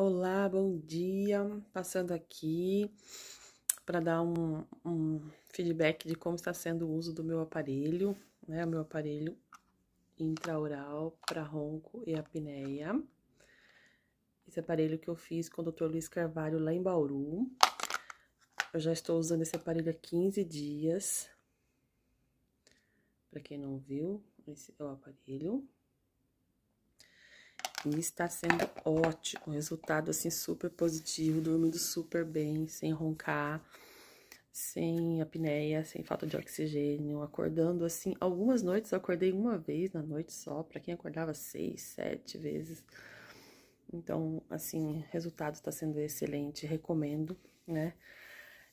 Olá, bom dia. Passando aqui para dar um, um, feedback de como está sendo o uso do meu aparelho, né? O meu aparelho intraoral para ronco e apneia. Esse aparelho que eu fiz com o Dr. Luiz Carvalho lá em Bauru. Eu já estou usando esse aparelho há 15 dias. Para quem não viu, esse é o aparelho. E está sendo ótimo, resultado assim super positivo, dormindo super bem, sem roncar, sem apneia, sem falta de oxigênio, acordando assim. Algumas noites eu acordei uma vez na noite só, para quem acordava seis, sete vezes. Então, assim, resultado está sendo excelente, recomendo, né?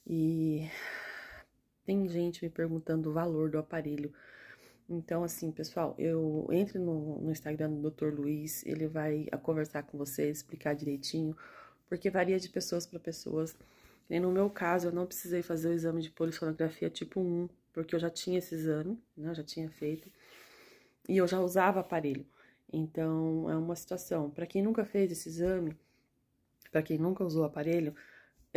E tem gente me perguntando o valor do aparelho. Então, assim, pessoal, eu entre no, no Instagram do Dr. Luiz, ele vai ah, conversar com vocês, explicar direitinho, porque varia de pessoas para pessoas. E no meu caso, eu não precisei fazer o exame de polissonografia tipo 1, porque eu já tinha esse exame, né? Eu já tinha feito. E eu já usava aparelho. Então, é uma situação. Para quem nunca fez esse exame, para quem nunca usou aparelho,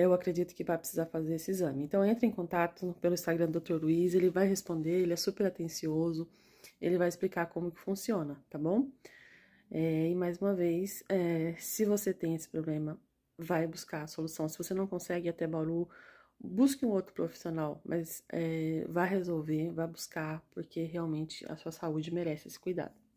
eu acredito que vai precisar fazer esse exame. Então, entre em contato pelo Instagram do Dr. Luiz, ele vai responder, ele é super atencioso, ele vai explicar como que funciona, tá bom? É, e mais uma vez, é, se você tem esse problema, vai buscar a solução. Se você não consegue ir até Bauru, busque um outro profissional, mas é, vá resolver, vá buscar, porque realmente a sua saúde merece esse cuidado.